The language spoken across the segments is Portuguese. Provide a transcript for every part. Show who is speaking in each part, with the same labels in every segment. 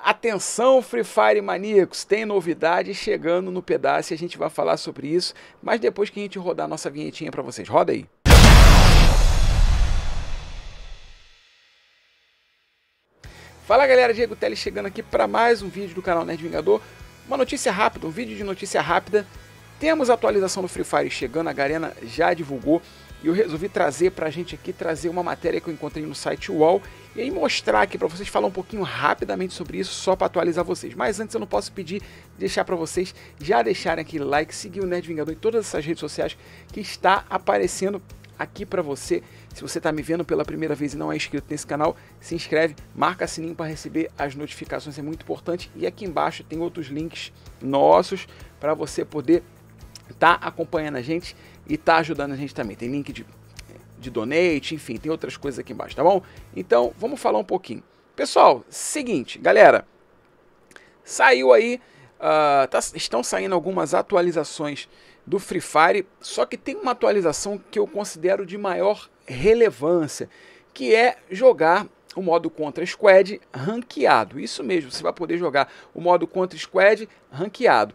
Speaker 1: Atenção, Free Fire maníacos, tem novidade chegando no pedaço e a gente vai falar sobre isso, mas depois que a gente rodar a nossa vinhetinha para vocês. Roda aí. Fala galera, Diego Teles chegando aqui para mais um vídeo do canal Nerd Vingador. Uma notícia rápida, um vídeo de notícia rápida. Temos a atualização do Free Fire chegando, a Garena já divulgou e eu resolvi trazer para a gente aqui, trazer uma matéria que eu encontrei no site UOL e aí mostrar aqui para vocês, falar um pouquinho rapidamente sobre isso, só para atualizar vocês. Mas antes eu não posso pedir, deixar para vocês já deixarem aqui like, seguir o Nerd Vingador em todas essas redes sociais que está aparecendo aqui para você. Se você está me vendo pela primeira vez e não é inscrito nesse canal, se inscreve, marca sininho para receber as notificações, é muito importante. E aqui embaixo tem outros links nossos para você poder estar tá acompanhando a gente e estar tá ajudando a gente também. Tem link de de donate, enfim, tem outras coisas aqui embaixo, tá bom? Então, vamos falar um pouquinho. Pessoal, seguinte, galera, saiu aí, uh, tá, estão saindo algumas atualizações do Free Fire, só que tem uma atualização que eu considero de maior relevância, que é jogar o modo contra squad ranqueado. Isso mesmo, você vai poder jogar o modo contra squad ranqueado.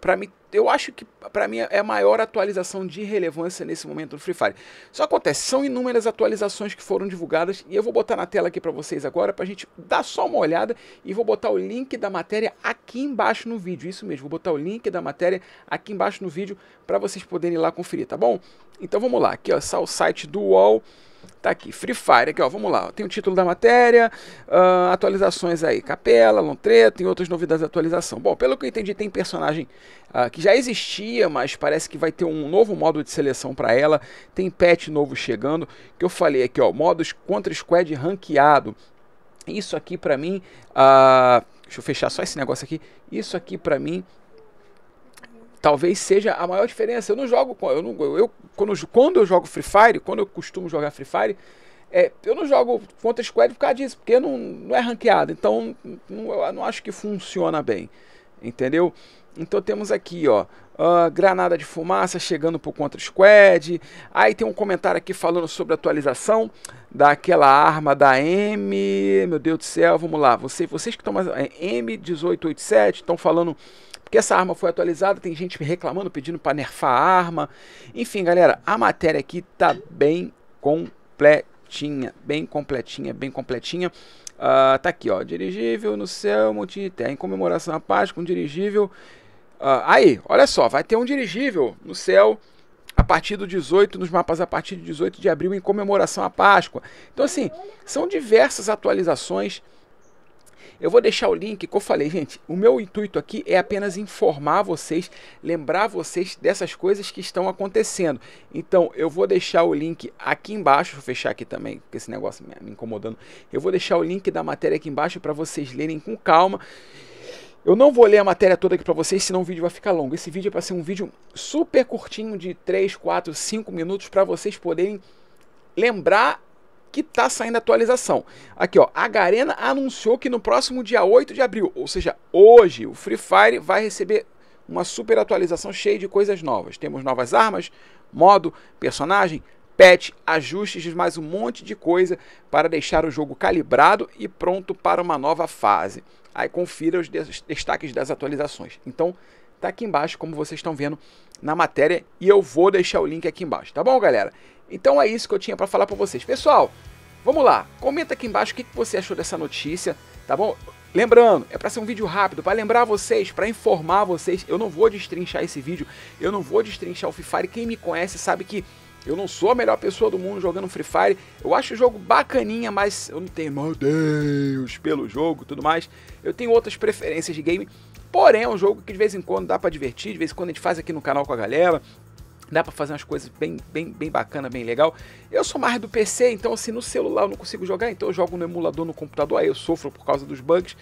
Speaker 1: Para mim eu acho que para mim é a maior atualização de relevância nesse momento do Free Fire. Só acontece, são inúmeras atualizações que foram divulgadas e eu vou botar na tela aqui para vocês agora para a gente dar só uma olhada e vou botar o link da matéria aqui embaixo no vídeo. Isso mesmo, vou botar o link da matéria aqui embaixo no vídeo para vocês poderem ir lá conferir, tá bom? Então vamos lá, aqui ó, o site do UOL. Tá aqui, Free Fire, aqui ó, vamos lá. tem o título da matéria, uh, atualizações aí, Capela, Lontreta e outras novidades da atualização. Bom, pelo que eu entendi, tem personagem uh, que já existia, mas parece que vai ter um novo modo de seleção para ela. Tem pet novo chegando, que eu falei aqui ó, modos contra squad ranqueado. Isso aqui para mim, uh, deixa eu fechar só esse negócio aqui. Isso aqui para mim talvez seja a maior diferença. Eu não jogo eu não, eu, quando, quando eu jogo Free Fire, quando eu costumo jogar Free Fire, é, eu não jogo contra squad por causa disso, porque não, não é ranqueado. Então, não, eu não acho que funciona bem. Entendeu? Então temos aqui, ó, uh, granada de fumaça chegando pro contra squad. Aí tem um comentário aqui falando sobre a atualização daquela arma da M, meu Deus do céu, vamos lá. Vocês, vocês que estão mais é, M1887 estão falando que essa arma foi atualizada, tem gente reclamando, pedindo para nerfar a arma. Enfim, galera, a matéria aqui tá bem completinha, bem completinha, bem completinha. Uh, tá aqui, ó, dirigível no céu, montinho de terra, em comemoração à Páscoa, um dirigível... Uh, aí, olha só, vai ter um dirigível no céu a partir do 18, nos mapas a partir de 18 de abril, em comemoração à Páscoa. Então, assim, são diversas atualizações eu vou deixar o link que eu falei, gente. O meu intuito aqui é apenas informar vocês, lembrar vocês dessas coisas que estão acontecendo. Então, eu vou deixar o link aqui embaixo. Vou fechar aqui também, porque esse negócio me incomodando. Eu vou deixar o link da matéria aqui embaixo para vocês lerem com calma. Eu não vou ler a matéria toda aqui para vocês, senão o vídeo vai ficar longo. Esse vídeo é para ser um vídeo super curtinho de 3, 4, 5 minutos para vocês poderem lembrar que está saindo atualização. Aqui, ó, a Garena anunciou que no próximo dia 8 de abril, ou seja, hoje, o Free Fire vai receber uma super atualização cheia de coisas novas. Temos novas armas, modo, personagem, patch, ajustes, mais um monte de coisa para deixar o jogo calibrado e pronto para uma nova fase. Aí confira os destaques das atualizações. Então, tá aqui embaixo, como vocês estão vendo na matéria, e eu vou deixar o link aqui embaixo, tá bom, galera? Então é isso que eu tinha para falar para vocês. Pessoal, vamos lá. Comenta aqui embaixo o que, que você achou dessa notícia, tá bom? Lembrando, é para ser um vídeo rápido, para lembrar vocês, para informar vocês. Eu não vou destrinchar esse vídeo, eu não vou destrinchar o Free Fire. Quem me conhece sabe que eu não sou a melhor pessoa do mundo jogando Free Fire. Eu acho o jogo bacaninha, mas eu não tenho, meu Deus, pelo jogo tudo mais. Eu tenho outras preferências de game. Porém, é um jogo que de vez em quando dá para divertir, de vez em quando a gente faz aqui no canal com a galera, dá para fazer umas coisas bem, bem, bem bacana, bem legal. Eu sou mais do PC, então assim, no celular eu não consigo jogar, então eu jogo no emulador no computador, aí eu sofro por causa dos bugs.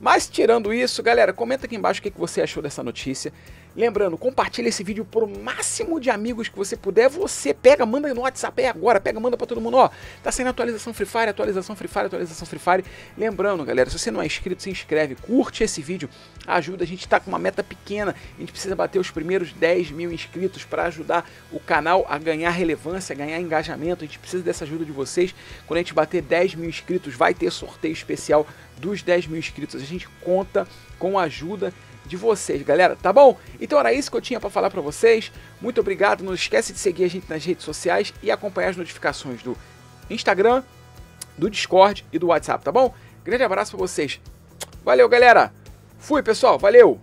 Speaker 1: Mas tirando isso, galera, comenta aqui embaixo o que você achou dessa notícia. Lembrando, compartilha esse vídeo para o máximo de amigos que você puder. Você pega, manda no WhatsApp é agora, pega, manda para todo mundo. Ó, tá saindo atualização Free Fire, atualização Free Fire, atualização Free Fire. Lembrando, galera, se você não é inscrito, se inscreve, curte esse vídeo, ajuda. A gente está com uma meta pequena, a gente precisa bater os primeiros 10 mil inscritos para ajudar o canal a ganhar relevância, a ganhar engajamento. A gente precisa dessa ajuda de vocês. Quando a gente bater 10 mil inscritos, vai ter sorteio especial dos 10 mil inscritos. A gente conta com a ajuda de vocês, galera, tá bom? Então era isso que eu tinha para falar para vocês. Muito obrigado. Não esquece de seguir a gente nas redes sociais e acompanhar as notificações do Instagram, do Discord e do WhatsApp, tá bom? Grande abraço para vocês. Valeu, galera. Fui, pessoal. Valeu.